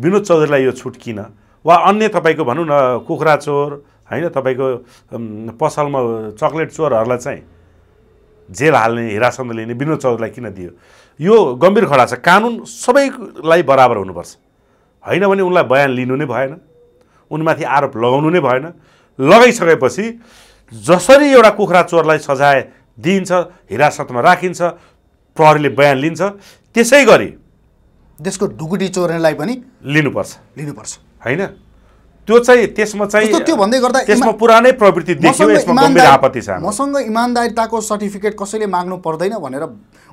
विनोद चौधरीलाई यो छुट किन वा अन्य तपाईँको भनौँ न चोर होइन तपाईँको पसलमा चक्लेट चोरहरूलाई चाहिँ जेल हाल्ने हिरासन्द लिने विनोद चौधरीलाई किन दियो यो गम्भीर खडा छ कानुन सबैलाई बराबर हुनुपर्छ होइन भने उनलाई बयान लिनु नै भएन उनमाथि आरोप लगाउनु नै भएन लगाइसकेपछि जसरी एउटा कुखुरा चोरलाई सजाय दिइन्छ हिरासतमा राखिन्छ प्रहरीले बयान लिन्छ त्यसै गरी देशको ढुकुटी चोर्नेलाई पनि लिनुपर्छ लिनुपर्छ होइन त्यो चाहिँ त्यसमा चाहिँ त्यो भन्दै गर्दा त्यसमा पुरानै प्रवृत्ति देखियो यसमा गम्भीर आपत्ति छ मसँग इमान्दारिताको सर्टिफिकेट कसैले माग्नु पर्दैन भनेर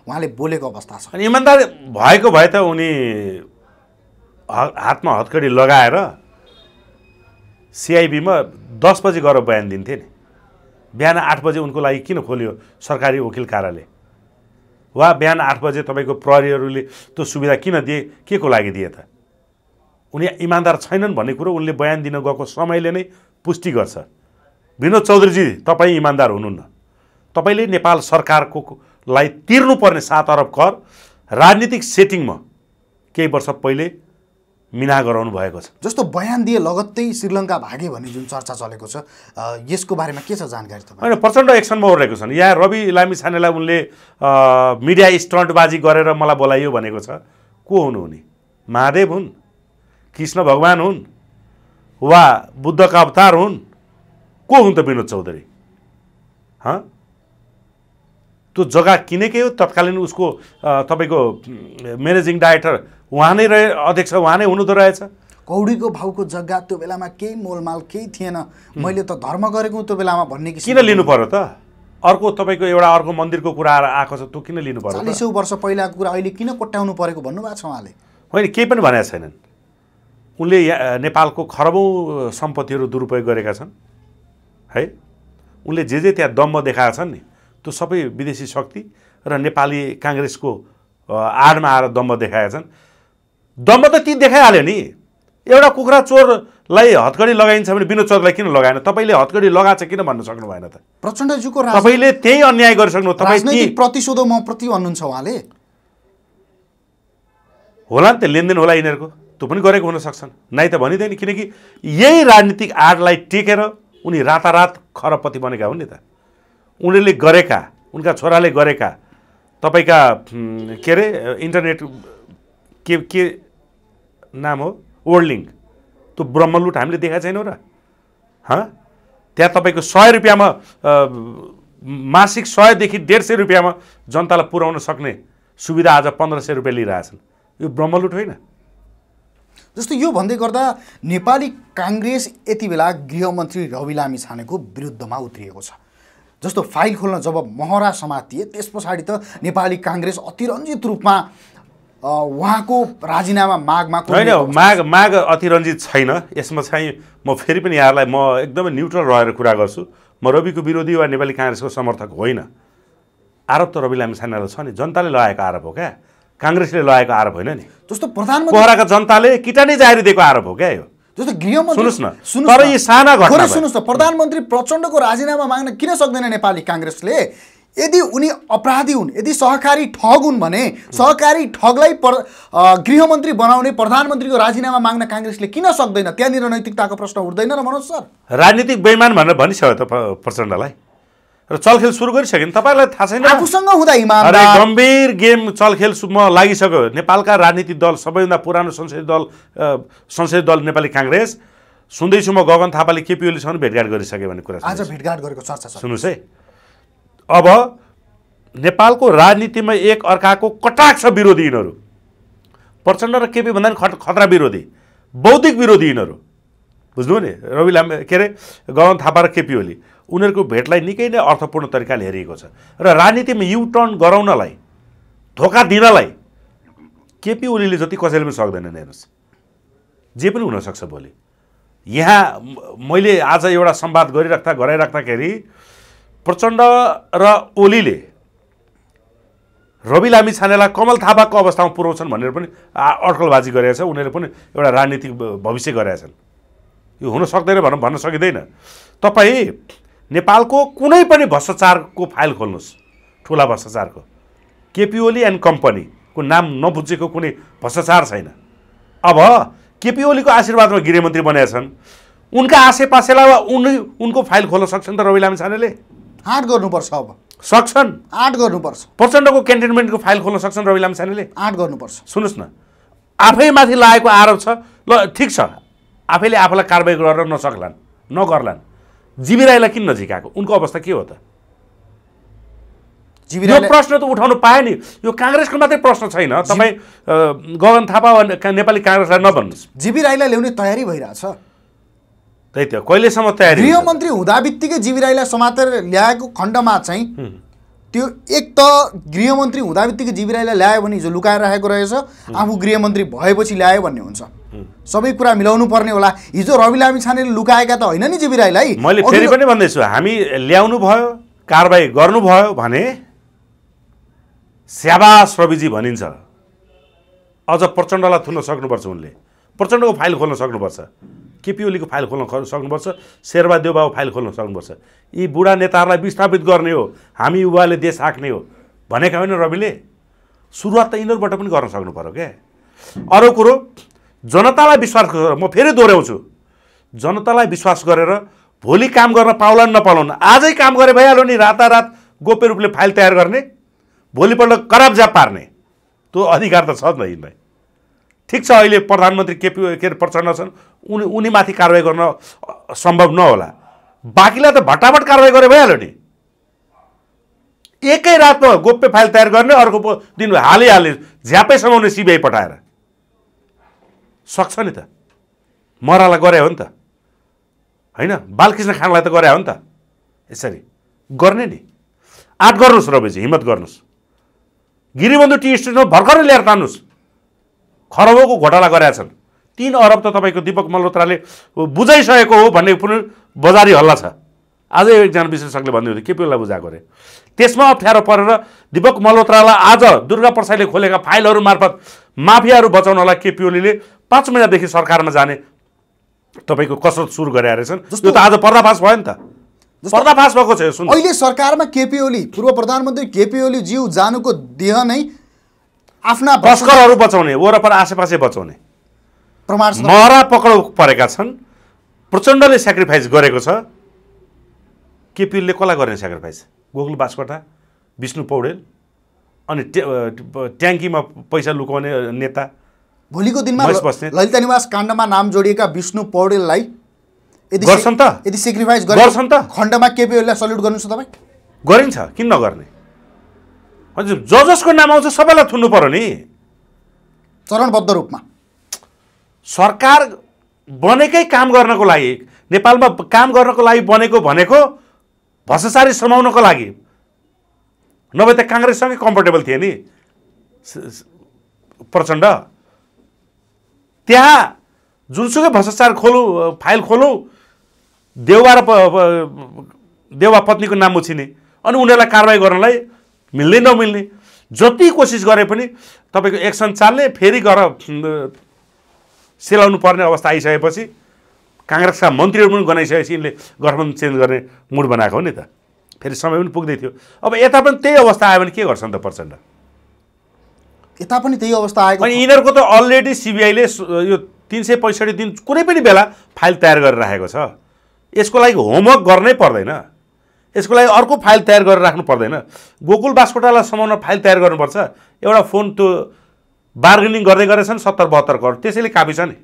उहाँले बोलेको अवस्था छ अनि इमान्दार भएको भए त उनी हातमा हत्कडी लगाएर सिआइबीमा दस बजी गएर बयान दिन्थे नि बिहान आठ बजे उनको लागि किन खोल्यो सरकारी वकिल कार्यालय वा बिहान आठ बजे तपाईँको प्रहरीहरूले त्यो सुविधा किन दिए के को लागि दिए त उनी इमान्दार छैनन् भन्ने कुरो उनले बयान दिन गएको समयले नै पुष्टि गर्छ विनोद चौधरीजी तपाईँ इमान्दार हुनुहुन्न तपाईँले नेपाल सरकारको लाई तिर्नुपर्ने सात अरब कर राजनीतिक सेटिङमा केही वर्ष पहिले मिना गराउनु भएको छ जस्तो बयान दिए लगत्तै श्रीलङ्का भागे भन्ने जुन चर्चा चलेको छ यसको बारेमा के छ जानकारी तपाईँ होइन प्रचण्ड एक्सनमा ओरेको छन् यहाँ रवि लामी छानेलाई उनले मिडिया स्टन्टबाजी गरेर मलाई बोलाइयो भनेको छ को हुनु महादेव हुन् कृष्ण भगवान् हुन् वा बुद्धका अवतार हुन् को हुन् त विनोद चौधरी हँ त्यो जग्गा किनेकै हो तत्कालीन उसको तपाईँको म्यानेजिङ डाइरेक्टर उहाँ नै रहे अध्यक्ष उहाँ नै हुनुहुँदो रहेछ कौडीको भाउको जग्गा त्यो बेलामा केही मोलमाल केही थिएन मैले त धर्म गरेको त्यो बेलामा भन्ने किन लिनु पर्यो त अर्को तपाईँको एउटा अर्को मन्दिरको कुरा आएर आएको छ त्यो किन लिनु पर्यो चालिसौँ वर्ष पहिलाको कुरा अहिले किन कोट्याउनु परेको भन्नुभएको छ उहाँले होइन केही पनि भनेको छैनन् उनले नेपालको खरबौँ सम्पत्तिहरू दुरुपयोग गरेका छन् है उनले जे जे त्यहाँ दम्ब देखाएका छन् नि त्यो सबै विदेशी शक्ति र नेपाली काङ्ग्रेसको आडमा आएर दम्ब देखाएका छन् दम्ब त ती देखाइहाल्यो नि एउटा कुखुरा चोरलाई हतकडी लगाइन्छ भने विनोद चोरलाई किन लगाएन तपाईँले हतकडी लगाएछ किन भन्न सक्नु भएन त प्रचण्डज्यूको तपाईँले त्यही अन्याय गरिसक्नु तपाईँ प्रतिशोधो म प्रति भन्नुहुन्छ उहाँले होला नि त लेनदेन होला यिनीहरूको त्यो पनि गरेको हुन हुनसक्छन् नाइ त भनिँदैन किनकि यही राजनीतिक आडलाई टेकेर उनी रातारात खरपति बनेका हुन् नि त उनीहरूले गरेका उनका छोराले गरेका तपाईँका के अरे इन्टरनेट के के नाम हो वर्ल्डिङ त्यो ब्रह्मलुट हामीले देखाएको छैनौँ र हँ त्यहाँ तपाईँको सय रुपियाँमा मासिक सयदेखि डेढ सय रुपियाँमा जनतालाई पुर्याउन सक्ने सुविधा आज पन्ध्र सय रुपियाँ लिइरहेछन् यो ब्रह्मलुट होइन जस्तो यो भन्दै गर्दा नेपाली काङ्ग्रेस यति बेला गृहमन्त्री रवि लामी छानेको विरुद्धमा उत्रिएको छ जस्तो फाइल खोल्न जब महरा समातिए त्यस पछाडि त नेपाली काङ्ग्रेस अतिरञ्जित रूपमा उहाँको राजीनामा मागमा होइन माग माग अतिरञ्जित छैन यसमा चाहिँ म फेरि पनि यहाँलाई म एकदमै न्युट्रल रहेर कुरा गर्छु म रविको विरोधी वा नेपाली काङ्ग्रेसको समर्थक होइन आरोप त रवि लामी छानेलाई छ नि जनताले लगाएको आरोप हो क्या काङ्ग्रेसले लगाएको आरोप होइन नि जस्तो प्रधानमन्त्री पोखराका जनताले किटानी जारी दिएको आरोप हो क्या यो जस्तो गृहमन्त्री सुन्नुहोस् न तर यो साना घटना सुन्नुहोस् न प्रधानमन्त्री प्रचण्डको राजीनामा माग्न किन सक्दैन नेपाली काङ्ग्रेसले यदि उनी अपराधी हुन् यदि सहकारी ठग हुन् भने सहकारी ठगलाई प्र गृहमन्त्री बनाउने प्रधानमन्त्रीको राजीनामा माग्न काङ्ग्रेसले किन सक्दैन त्यहाँनिर नैतिकताको प्रश्न उठ्दैन र मनोज सर राजनीतिक बेमान भनेर भनिसक्यो त प्रचण्डलाई र चलखेल सुरु गरिसक्यो तपाईँलाई थाहा छैन आफूसँग हुँदा अरे गम्भीर गेम चलखेल चलखेलमा लागिसक्यो नेपालका राजनीतिक दल सबैभन्दा पुरानो संसदीय दल संसदीय दल नेपाली काङ्ग्रेस सुन्दैछु म गगन थापाले केपी ओलीसँग भेटघाट गरिसक्यो भन्ने कुरा आज भेटघाट गरेको चर्चा सुन्नुहोस् है अब नेपालको राजनीतिमा एक अर्काको कटाक्ष विरोधी यिनीहरू प्रचण्ड र केपी भन्दा पनि खतरा विरोधी बौद्धिक विरोधी यिनीहरू बुझ्नु नि रवि लाम के अरे गगन थापा र केपी ओली उनीहरूको भेटलाई निकै नै अर्थपूर्ण तरिकाले हेरिएको छ र राजनीतिमा युटर्न गराउनलाई धोका दिनलाई केपी ओलीले जति कसैले पनि सक्दैनन् हेर्नुहोस् जे पनि हुनसक्छ भोलि यहाँ मैले आज एउटा सम्वाद गरिराख्दा गराइराख्दाखेरि प्रचण्ड र ओलीले रवि लामी छानेलाई कमल थापाको अवस्थामा पुऱ्याउँछन् भनेर पनि अड्कलबाजी गरेका छ उनीहरू पनि एउटा राजनीतिक भविष्य गरेका छन् यो हुन सक्दैन भनेर भन्न सकिँदैन तपाईँ नेपालको कुनै पनि भ्रष्टाचारको फाइल खोल्नुहोस् ठुला भ्रष्टाचारको केपी एन्ड कम्पनीको नाम नबुझेको कुनै भ्रष्टाचार छैन अब केपी आशीर्वादमा गृहमन्त्री बनाएका छन् उनका आसेपासेलाई उनी उनको फाइल खोल्न सक्छन् त रवि लामिछानेले आँट गर्नुपर्छ अब सक्छन् आँट गर्नुपर्छ प्रचण्डको क्यान्टेन्मेन्टको फाइल खोल्न सक्छन् रवि लामिछानेले आँट गर्नुपर्छ सुन्नुहोस् न आफैमाथि लागेको आरोप छ ल ठिक छ आफैले आफूलाई कारवाही गरेर नसक्लान् नगर्लान् जीवी राईलाई किन नजिकाएको उनको अवस्था के हो त यो प्रश्न त उठाउनु पाएँ नि यो काङ्ग्रेसको मात्रै प्रश्न छैन तपाईँ गगन थापा वा नेपाली काङ्ग्रेसलाई नभन्नुहोस् जीवी राईलाई ल्याउने तयारी भइरहेछ त्यही त कहिलेसम्म तयारी गृहमन्त्री हुँदा बित्तिकै जीवी राईलाई समातेर ल्याएको खण्डमा चाहिँ त्यो एक त गृहमन्त्री हुँदा बित्तिकै राईलाई ल्यायो भने हिजो लुकाएर राखेको रहेछ आफू गृहमन्त्री भएपछि ल्यायो भन्ने हुन्छ सबै कुरा मिलाउनु पर्ने होला हिजो रवि लामी छानेले लुकाएका त होइन नि राईलाई मैले फेरि पनि भन्दैछु हामी ल्याउनु भयो कारवाही गर्नुभयो भने स्याबास रविजी भनिन्छ अझ प्रचण्डलाई थुन्न सक्नुपर्छ उनले प्रचण्डको फाइल खोल्न सक्नुपर्छ केपी ओलीको फाइल खोल्न सक्नुपर्छ देवबाबु फाइल खोल्न सक्नुपर्छ यी बुढा नेताहरूलाई विस्थापित गर्ने हो हामी युवाले देश हाँक्ने हो भनेका होइन रविले सुरुवात त यिनीहरूबाट पनि गर्न सक्नु पऱ्यो क्या अरू कुरो जनतालाई विश्वास गरेर म फेरि दोहोऱ्याउँछु जनतालाई विश्वास गरेर भोलि काम गर्न पाउला नि नपाउन आजै काम गरे भइहाल्यो नि रातारात गोप्य रूपले फाइल तयार गर्ने भोलिपल्ट कराब जाप पार्ने त्यो अधिकार त छ त यिनलाई ठिक छ अहिले प्रधानमन्त्री केपी के अरे प्रचण्ड छन् उनी उनीमाथि कारवाही गर्न सम्भव नहोला बाँकीलाई त भट्टाभट कारवाही गरे भइहाल्यो नि एकै रातमा गोप्य फाइल तयार गर्ने अर्को दिन हालिहाल्यो झ्यापै समाउने सिबिआई पठाएर सक्छ नि त मरालाई गरे हो नि त होइन बालकृष्ण खानलाई त गरे हो नि त यसरी गर्ने नि आँट गर्नुहोस् रमेशजी हिम्मत गर्नुहोस् गिरिबन्धु टी स्टेसनमा भर्खरै ल्याएर तान्नुहोस् खरबौँको घोटाला गरेका छन् तिन अरब त तपाईँको दिपक मल्होत्राले बुझाइसकेको हो भन्ने पनि बजारी हल्ला छ आज एकजना विश्लेषकले भन्दै के बुझाएको अरे त्यसमा अप्ठ्यारो परेर दिपक मल्होत्रालाई आज दुर्गा प्रसाईले खोलेका फाइलहरू मार्फत माफियाहरू बचाउनलाई केपिओलीले पाँच महिनादेखि सरकारमा जाने तपाईँको कसरत सुरु गरे रहेछन् त्यो त आज पर्दाफास भयो नि त पर्दाफास भएको छ अहिले सरकारमा केपिओली पूर्व प्रधानमन्त्री केपिओली जिउ जानुको देह नै आफ्ना तस्करहरू बचाउने वरपर आसेपासे बचाउने प्रमाण महरा पक्राउ परेका छन् प्रचण्डले सेक्रिफाइस गरेको छ केपिएलले कसलाई गर्ने सेक्रिफाइस गोकुल बास्कोटा विष्णु पौडेल अनि ट्याङ्कीमा पैसा लुकाउने नेता भोलिको दिनमा ललिता निवास काण्डमा नाम जोडिएका विष्णु पौडेललाई यदि गर्छन् त यदि सेक्रिफाइस गर्छन् त खण्डमा केपिएललाई सल्युट गर्नुहोस् तपाईँ गरिन्छ किन नगर्ने हजुर ज जसको नाम आउँछ सबैलाई थुन्नु पर्यो नि चरणबद्ध रूपमा सरकार बनेकै काम गर्नको लागि नेपालमा काम गर्नको लागि बनेको भनेको भ्रष्टाचारी समाउनको लागि नभए त काङ्ग्रेससँगै कम्फोर्टेबल थिए नि प्रचण्ड त्यहाँ जुनसुकै भ्रष्टाचार खोलौँ फाइल खोलौँ देउवा र देउवा पत्नीको नाम उछिने अनि उनीहरूलाई कारवाही गर्नलाई मिल्ने नमिल्ने जति कोसिस गरे पनि तपाईँको एक्सन चाल्ने फेरि गएर सेलाउनु पर्ने अवस्था आइसकेपछि काङ्ग्रेसका मन्त्रीहरू पनि गनाइसकेपछि यिनले गठबन्धन चेन्ज गर्ने मुड बनाएको हो नि त फेरि समय पनि पुग्दै थियो अब यता पनि त्यही अवस्था आयो भने के गर्छन् त प्रचण्ड यता पनि त्यही अवस्था आयो अनि यिनीहरूको त अलरेडी सिबिआईले यो तिन सय पैँसठी दिन कुनै पनि बेला फाइल तयार गरेर राखेको छ यसको लागि होमवर्क गर्नै पर्दैन यसको लागि अर्को फाइल तयार गरेर राख्नु पर्दैन गोकुल बास्कोटालाई समाउन फाइल तयार गर्नुपर्छ एउटा फोन त्यो बार्गेनिङ गर्दै गरेछन् सत्तर बहत्तर करोड त्यसैले काफी छ नि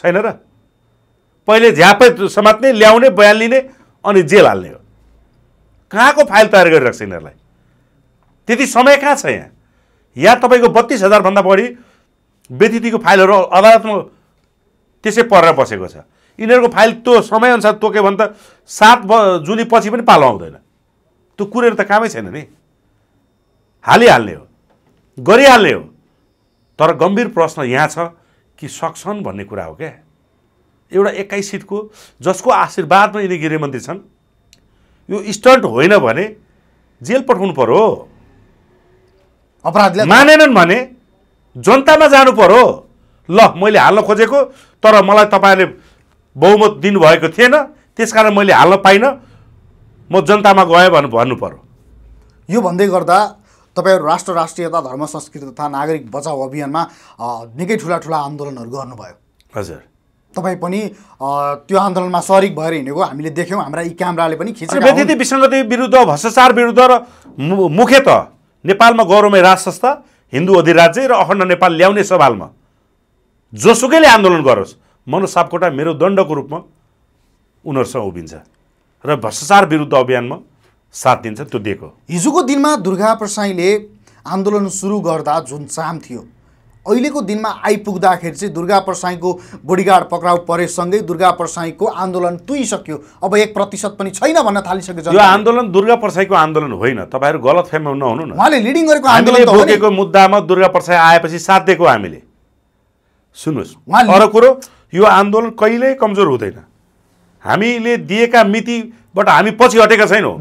छैन र पहिले झ्यापै समात्ने ल्याउने बयान लिने अनि जेल हाल्ने हो कहाँको फाइल तयार गरिरहेको छ यिनीहरूलाई त्यति समय कहाँ छ यहाँ या तपाईँको बत्तिस हजारभन्दा बढी व्यतिथिको फाइलहरू अदालतमा त्यसै परेर बसेको छ यिनीहरूको फाइल त्यो समयअनुसार तोक्यो भने त सात जुली पछि पनि पालो आउँदैन त्यो कुरेर त कामै छैन नि हालिहाल्ने हो गरिहाल्ने हो तर गम्भीर प्रश्न यहाँ छ कि सक्छन् भन्ने कुरा हो क्या एउटा एक्काइस सिटको जसको आशीर्वादमा यिनी गृहमन्त्री छन् यो स्टन्ट होइन भने जेल पठाउनु पर्यो अपराधले मानेनन् भने जनतामा जानु पर्यो ल मैले हाल्न खोजेको तर मलाई तपाईँहरूले बहुमत दिनुभएको थिएन त्यसकारण मैले हाल्न पाइनँ म जनतामा गएँ भन्नु भन्नु पऱ्यो यो भन्दै गर्दा तपाईँहरू राष्ट्र राष्ट्रियता धर्म संस्कृति तथा नागरिक बचाउ अभियानमा निकै ठुला ठुला आन्दोलनहरू गर्नुभयो हजुर तपाईँ पनि त्यो आन्दोलनमा सरिक भएर हिँडेको हामीले देख्यौँ हाम्रा यी क्यामराले पनि खिचेको विसङ्गति विरुद्ध भ्रष्टाचार विरुद्ध र मुख्यत नेपालमा गौरवमय राज संस्था हिन्दू अधिराज्य र अखण्ड नेपाल ल्याउने सवालमा जोसुकैले आन्दोलन गरोस् मनोज मेरो दण्डको रूपमा उनीहरूसँग उभिन्छ र भ्रष्टाचार विरुद्ध अभियानमा साथ दिन्छ त्यो दिएको हिजोको दिनमा दुर्गा प्रसाईले आन्दोलन सुरु गर्दा जुन चाम थियो अहिलेको दिनमा आइपुग्दाखेरि चाहिँ दुर्गा प्रसाईको बोडीगार्ड पक्राउ परेसँगै दुर्गा प्रसाईको आन्दोलन तुइसक्यो अब एक प्रतिशत पनि छैन भन्न थालिसक्यो यो आन्दोलन दुर्गा प्रसाईको आन्दोलन होइन तपाईँहरू गलत फेममा नहुनु न उहाँले लिडिङ गरेको आन्दोलन बोकेको मुद्दामा दुर्गा प्रसाई आएपछि साथ दिएको हामीले सुन्नुहोस् उहाँ अरू कुरो यो आन्दोलन कहिल्यै कमजोर हुँदैन हामीले दिएका मितिबाट हामी पछि हटेका छैनौँ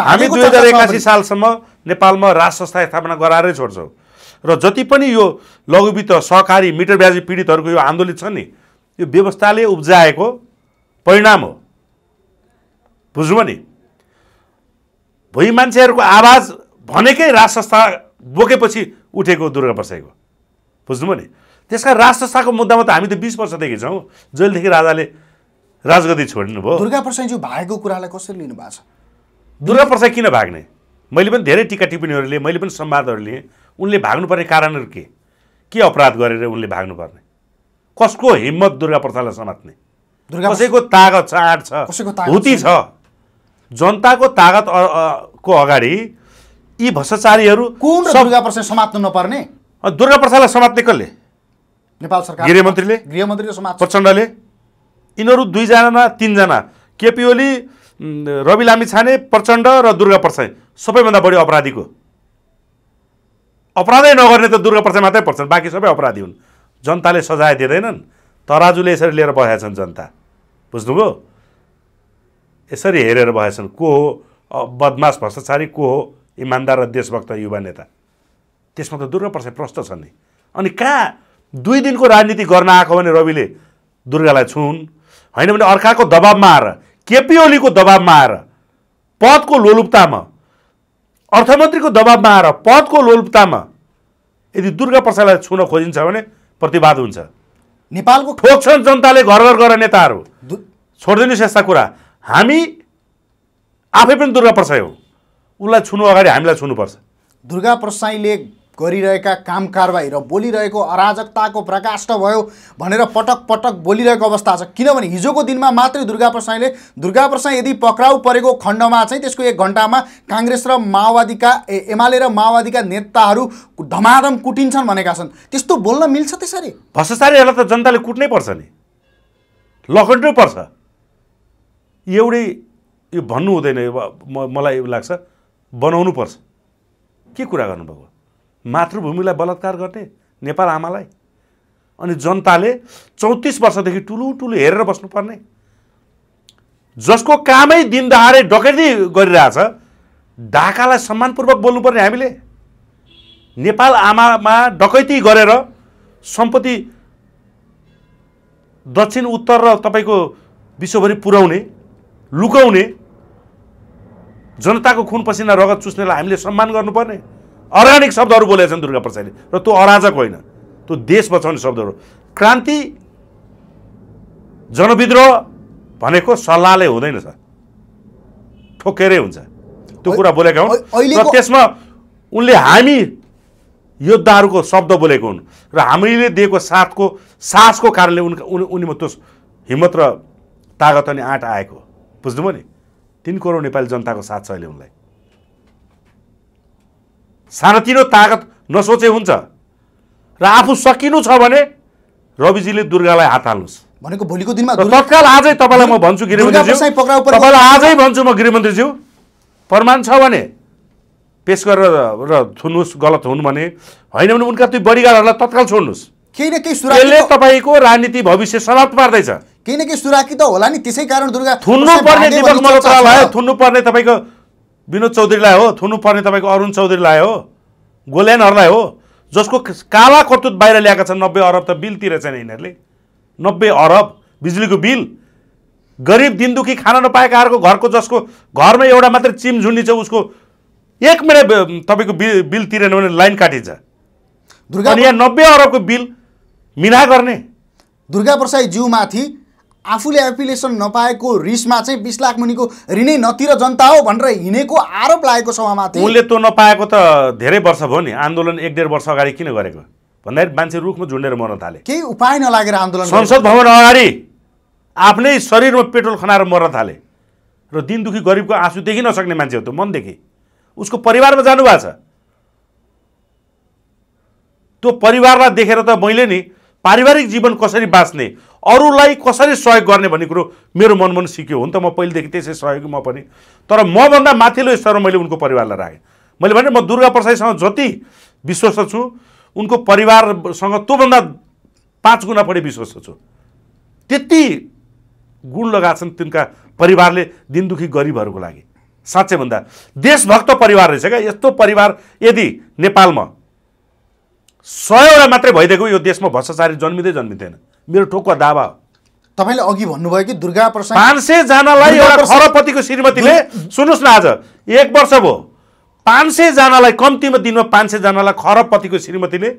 हामी दुई हजार एकासी सालसम्म नेपालमा राष्ट्र संस्था स्थापना गराएरै छोड्छौँ र जति पनि यो लघुवित्त सहकारी मिटर ब्याजी पीडितहरूको यो आन्दोलित छ नि यो व्यवस्थाले उब्जाएको परिणाम हो बुझ्नु नि भुइँ मान्छेहरूको आवाज भनेकै राज संस्था बोकेपछि उठेको दुर्गा बसाइको बुझ्नु नि त्यस कारण संस्थाको मुद्दामा त हामी त बिस वर्षदेखि छौँ जहिलेदेखि राजाले राजगति छोडिनु भयो दुर्गा प्रसाईज्यू भागेको कुरालाई कसरी लिनु भएको छ दुर्गा प्रसाई किन भाग्ने मैले पनि धेरै टिका टिप्पणीहरू लिएँ मैले पनि संवादहरू लिएँ उनले भाग्नुपर्ने कारणहरू के के अपराध गरेर उनले भाग्नुपर्ने कसको हिम्मत दुर्गा प्रसादलाई समात्ने कसैको तागत छ आँट छ हुती छ जनताको तागत को अगाडि यी भ्रष्टाचारीहरू कुन दुर्गा प्रसाद समात्नु नपर्ने दुर्गा प्रसादलाई समात्ने कसले नेपाल सरकार गृहमन्त्रीले गृहमन्त्रीले समाज प्रचण्डले यिनीहरू दुईजना तिनजना केपी ओली रवि लामी छाने प्रचण्ड र दुर्गा प्रसाई सबैभन्दा बढी अपराधीको अपराधै नगर्ने त दुर्गा प्रसाई मात्रै पर्छन् बाँकी सबै अपराधी हुन् जनताले सजाय दिँदैनन् तराजुले यसरी लिएर बसेछन् जनता बुझ्नुभयो यसरी हेरेर भएछन् को हो बदमास भ्रष्टाचारी को हो इमान्दार र देशभक्त युवा नेता त्यसमा त दुर्गा प्रसाई प्रष्ट छन् नि अनि कहाँ दुई दिनको राजनीति गर्न आएको भने रविले दुर्गालाई छुन् होइन भने अर्काको दबाबमा आएर केपी ओलीको दबाबमा आएर पदको लोलुप्तामा अर्थमन्त्रीको दबाबमा आएर पदको लोलुप्तामा यदि दुर्गा प्रसादलाई छुन खोजिन्छ भने प्रतिवाद हुन्छ नेपालको ठोक्छन् जनताले घर घर गएर नेताहरू छोडिदिनुहोस् यस्ता कुरा हामी आफै पनि दुर्गा प्रसाई हो उसलाई छुनु अगाडि हामीलाई छुनुपर्छ दुर्गा प्रसाईले गरिरहेका काम कारवाही र बोलिरहेको अराजकताको त भयो भनेर पटक पटक बोलिरहेको अवस्था छ किनभने हिजोको दिनमा मात्रै दुर्गा प्रसाईले दुर्गा प्रसाई यदि पक्राउ परेको खण्डमा चाहिँ त्यसको एक घन्टामा काङ्ग्रेस र माओवादीका एमाले र माओवादीका नेताहरू धमाधम कुटिन्छन् भनेका छन् त्यस्तो बोल्न मिल्छ त्यसरी भ्रष्टाचारीहरूलाई त जनताले कुट्नै पर्छ नि लखन्डै पर्छ एउटै यो भन्नु हुँदैन मलाई लाग्छ बनाउनु पर्छ के कुरा गर्नुभएको मातृभूमिलाई बलात्कार गर्ने नेपाल आमालाई अनि जनताले चौतिस वर्षदेखि टुलु टुलु हेरेर बस्नुपर्ने जसको कामै दिनदहारे डकैती गरिरहेछ ढाकालाई सम्मानपूर्वक बोल्नुपर्ने हामीले नेपाल आमामा डकैती गरेर सम्पत्ति दक्षिण उत्तर र तपाईँको विश्वभरि पुर्याउने लुकाउने जनताको खुन पसिना रगत चुस्नेलाई हामीले सम्मान गर्नुपर्ने अर्ग्यानिक शब्दहरू बोलेका छन् दुर्गा प्रसादले र त्यो अराजक होइन त्यो देश बचाउने शब्दहरू क्रान्ति जनविद्रोह भनेको सल्लाहले हुँदैन सर ठोकेरै हुन्छ त्यो कुरा बोलेका हुन् र त्यसमा उनले हामी योद्धाहरूको शब्द बोलेको हुन् र हामीले दिएको साथको सासको कारणले उनका उन उनीमा त्यो हिम्मत र तागत अनि आँट आएको बुझ्नुभयो नि तिन करोड नेपाली जनताको साथ छ अहिले उनलाई सानोतिनो तागत नसोचे हुन्छ र आफू सकिनु छ भने रविजीले दुर्गालाई हात हाल्नुहोस् भनेको भोलिको दिनमा तत्काल आजै तपाईँलाई म भन्छु गृहमन्त्रीज्यू तपाईँलाई आजै भन्छु म गृहमन्त्रीज्यू प्रमाण छ भने पेस गरेर र थुन्नुहोस् गलत हुन् भने होइन भने उनका त्यो बडीगार्डहरूलाई तत्काल छोड्नुहोस् केही न केही तपाईँको राजनीति भविष्य समाप्त पार्दैछ केही न केही सुराकी त होला नि त्यसै कारण दुर्गा थुन्नु पर्ने थुन्नु पर्ने तपाईँको विनोद चौधरीलाई हो पर्ने तपाईँको अरुण चौधरीलाई हो गोल्यानहरूलाई हो जसको काला करतुत बाहिर ल्याएका छन् नब्बे अरब त बिल तिरेछन् यिनीहरूले नब्बे अरब बिजुलीको बिल गरिब दिनदुखी खान नपाएकाहरूको घरको जसको घरमा एउटा मात्रै चिम छ उसको एक महिना तपाईँको बिल बिल तिरेन भने लाइन काटिन्छ दुर्गा यहाँ नब्बे अरबको बिल मिना गर्ने दुर्गा जिउमाथि आफूले एप्लिकेसन नपाएको रिसमा चाहिँ बिस लाख मुनिको ऋणै नतिर जनता हो भनेर हिँडेको आरोप लागेको छ उहाँमाथि त्यो नपाएको त धेरै वर्ष भयो नि आन्दोलन एक डेढ वर्ष अगाडि किन गरेको भन्दाखेरि मान्छे रुखमा झुन्डेर मर्न थाले केही उपाय नलागेर आन्दोलन संसद भवन अगाडि आफ्नै शरीरमा पेट्रोल खनाएर मर्न थाले र दिनदुखी गरिबको आँसु देखि नसक्ने मान्छे हो त्यो मनदेखि उसको परिवारमा जानुभएको छ त्यो परिवारलाई देखेर त मैले नि पारिवारिक जीवन कसरी बाँच्ने अरूलाई कसरी सहयोग गर्ने भन्ने कुरो मेरो मनमन सिक्यो हो नि त म पहिलेदेखि त्यसै सहयोग म पनि तर मभन्दा माथिल्लो स्तरमा मैले उनको परिवारलाई राखेँ मैले भने म दुर्गा प्रसाईसँग जति विश्वस्त छु उनको परिवारसँग त्योभन्दा पाँच गुणा बढी विश्वस्त छु त्यति गुण लगाएको छन् तिनका परिवारले दिनदुखी गरिबहरूको लागि साँच्चै भन्दा देशभक्त परिवार रहेछ क्या यस्तो परिवार यदि नेपालमा सयवटा मात्रै भइदिएको यो देशमा भ्रष्टाचारी जन्मिँदै जन्मिँदैन मेरो ठोक्क दावा हो तपाईँले अघि भन्नुभयो कि दुर्गा प्रसाद पाँच सयजनालाई एउटा खरपतिको श्रीमतीले सुन्नुहोस् न आज एक वर्ष भयो पाँच सयजनालाई कम्तीमा दिनमा पाँच सयजनालाई खरपतिको श्रीमतीले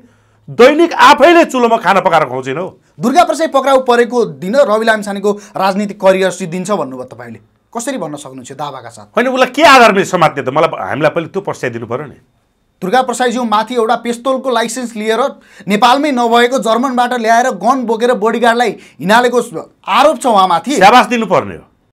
दैनिक आफैले चुलोमा खाना पकाएर खुवाउँछन् हो दुर्गा प्रसाद पक्राउ परेको दिन रवि लामिछानेको राजनीतिक करियर सिद्धिन्छ भन्नुभयो तपाईँले कसरी भन्न सक्नुहुन्छ दावाका साथ होइन उसलाई के आधारमा समात्ने त मलाई हामीलाई पहिले त्यो दिनु पऱ्यो नि दुर्गा प्रसाईज्यू माथि एउटा पिस्तोलको लाइसेन्स लिएर नेपालमै नभएको जर्मनबाट ल्याएर गन बोकेर बडीगार्डलाई हिँडालेको आरोप छ उहाँमाथि दिनुपर्ने हो